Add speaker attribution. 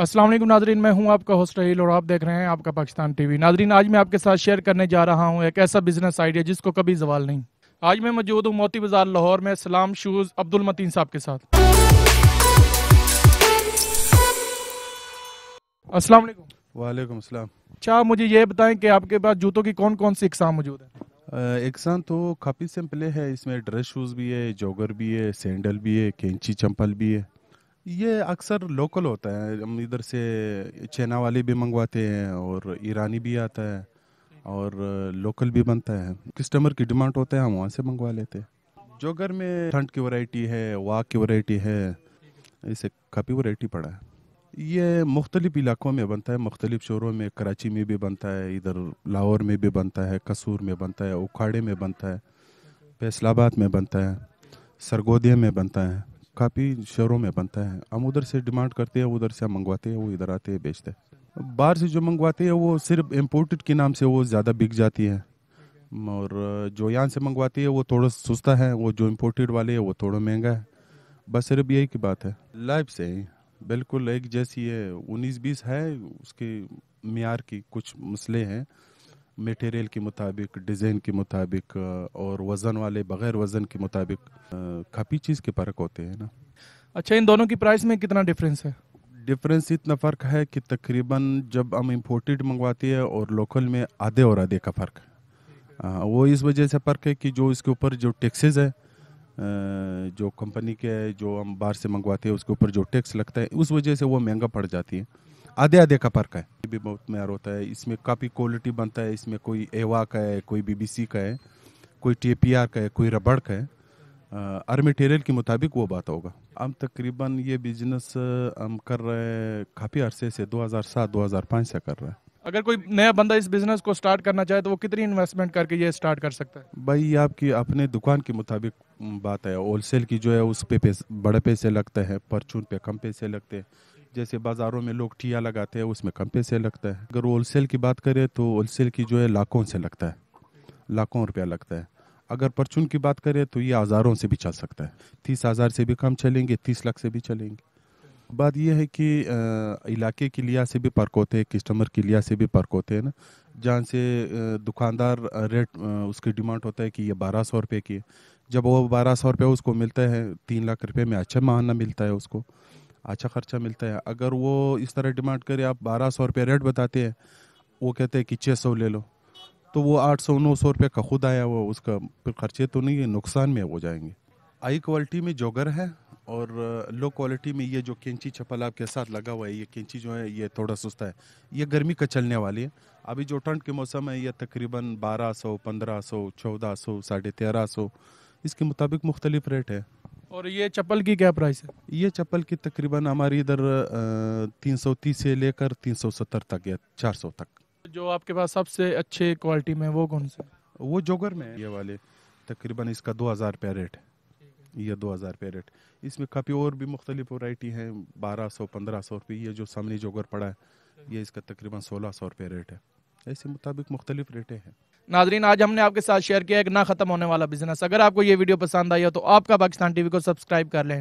Speaker 1: वालेकुम नाजरीन मैं हूं आपका होस्ट रहील और आप देख रहे हैं आपका पाकिस्तान टीवी नाजरीन आज मैं आपके साथ शेयर करने जा रहा हूं एक ऐसा बिजनेस आइडिया जिसको कभी जवाल नहीं आज मैं मौजूद हूं मोती बाजार लाहौर में सलाम शूज़ अब्दुल मतीन साहब के साथ अस्सलाम
Speaker 2: वालेकुम अस्सलाम
Speaker 1: अच्छा मुझे ये बताएं कि आपके पास जूतों की
Speaker 2: कौन कौन सी इकसाम मौजूद है एकसान तो काफ़ी सिंपल है इसमें ड्रेस शूज़ भी है जॉगर भी है सैंडल भी है कैंची चंपल भी है ये अक्सर लोकल होता है हम इधर से चेना वाले भी मंगवाते हैं और ईरानी भी आता है और लोकल भी बनता है कस्टमर की डिमांड होता है हम वहाँ से मंगवा लेते हैं जोगर में ठंड की वैरायटी है वाक की वैरायटी है इसे काफ़ी वैरायटी पड़ा है ये मुख्तलिफ़ इलाकों में बनता है मुख्तलिफ शहरों में कराची में भी बनता है इधर लाहौर में भी बनता है कसूर में बनता है उखाड़े में बनता है फैसलाबाद में बनता है सरगोदिया में बनता है काफ़ी शहरों में बनता है हम उधर से डिमांड करते हैं उधर से हम मंगवाते हैं वो इधर आते हैं बेचते हैं बाहर से जो मंगवाते हैं वो सिर्फ इम्पोर्टेड के नाम से वो ज़्यादा बिक जाती है और जो यहाँ से मंगवाती है वो थोड़ा सस्ता है वो जो इम्पोर्टेड वाले हैं वो थोड़ा महंगा है बस सिर्फ यही की बात है लाइफ से ही बिल्कुल एक जैसी है उन्नीस बीस है उसके मीर की कुछ मसले हैं मटेरियल के मुताबिक डिज़ाइन के मुताबिक और वज़न वाले बग़ैर वज़न के मुताबिक काफ़ी चीज़ के फ़र्क होते हैं ना
Speaker 1: अच्छा इन दोनों की प्राइस में कितना डिफरेंस है
Speaker 2: डिफरेंस इतना फ़र्क है कि तकरीबन जब हम इम्पोर्टेड मंगवाते हैं और लोकल में आधे और आधे का फ़र्क है वो इस वजह से फ़र्क है कि जो इसके ऊपर जो टैक्सेज है जो कंपनी के जो हम बाहर से मंगवाते हैं उसके ऊपर जो टैक्स लगता है उस वजह से वो महंगा पड़ जाती है आधे आधे का फर्क है भी बहुत मैार होता है इसमें काफ़ी क्वालिटी बनता है इसमें कोई एवा का है कोई बीबीसी का है कोई टीपीआर का है कोई रबड़ का है हर मटेरियल के मुताबिक वो बात होगा हम तकरीबन ये बिजनेस हम कर रहे हैं काफ़ी अरसे से 2007 2005 से कर रहे हैं
Speaker 1: अगर कोई नया बंदा इस बिजनेस को स्टार्ट करना चाहे तो वो कितनी इन्वेस्टमेंट करके ये स्टार्ट कर सकता
Speaker 2: है भाई आपकी अपने दुकान के मुताबिक बात है होलसेल की जो है उस पे बड़े पैसे लगते हैं परचून पे कम पैसे लगते हैं जैसे बाज़ारों में लोग टिया लगाते हैं उसमें कम पैसे लगता है अगर होलसेल की बात करें तो होलसेल की जो है लाखों से लगता है लाखों रुपया लगता है अगर परचून की बात करें तो ये हज़ारों से भी चल सकता है तीस हज़ार से भी कम चलेंगे तीस लाख से भी चलेंगे बात यह है कि इलाके के लिहाज से भी फ़र्क होते हैं कस्टमर के लिहाज से भी फ़र्क होते हैं ना जहाँ से दुकानदार रेट उसकी डिमांड होता है कि ये बारह सौ रुपये की जब वो बारह सौ रुपये उसको मिलता है तीन लाख रुपये में अच्छा महाना मिलता है उसको अच्छा खर्चा मिलता है अगर वो इस तरह डिमांड करे आप बारह सौ रुपये रेट बताते हैं वो कहते हैं कि छः सौ ले लो तो वो आठ सौ नौ सौ रुपये का खुद आया हुआ उसका फिर खर्चे तो नहीं है नुकसान में हो जाएंगे हाई क्वालिटी में जोगर है और लो क्वालिटी में ये जो कैंची चप्पल आपके साथ लगा हुआ है ये कैंची जो है ये थोड़ा सस्ता है ये गर्मी का चलने वाली है अभी जो ठंड के मौसम है ये तकरीबन बारह सौ पंद्रह सौ चौदह सौ साढ़े तेरह सौ इसके मुताबिक मुख्तलिफ रेट है और ये चप्पल की क्या प्राइस है ये चप्पल की तकरीबन हमारी इधर तीन सौ तीस से लेकर तीन सौ सत्तर तक या चार सौ तक
Speaker 1: जो आपके पास सबसे अच्छे क्वालिटी में वो कौन सा
Speaker 2: वो जोगर में ये वाले तकरीबन इसका दो हज़ार रुपया रेट है ये दो हज़ार रुपया रेट इसमें काफ़ी और भी मुख्तलिफ वाइटी हैं बारह सौ पंद्रह सौ रुपये ये जो सामने जोगर पड़ा है ये इसका तकरीबन सोलह सौ रुपये रेट है ऐसे
Speaker 1: मुताबिक मुख्तलिफ रेटें हैं नाजरीन आज हमने आपके साथ शेयर किया एक ना ख़त्म होने वाला बिजनेस अगर आपको ये वीडियो पसंद आई हो तो आपका पाकिस्तान टीवी को सब्सक्राइब कर लें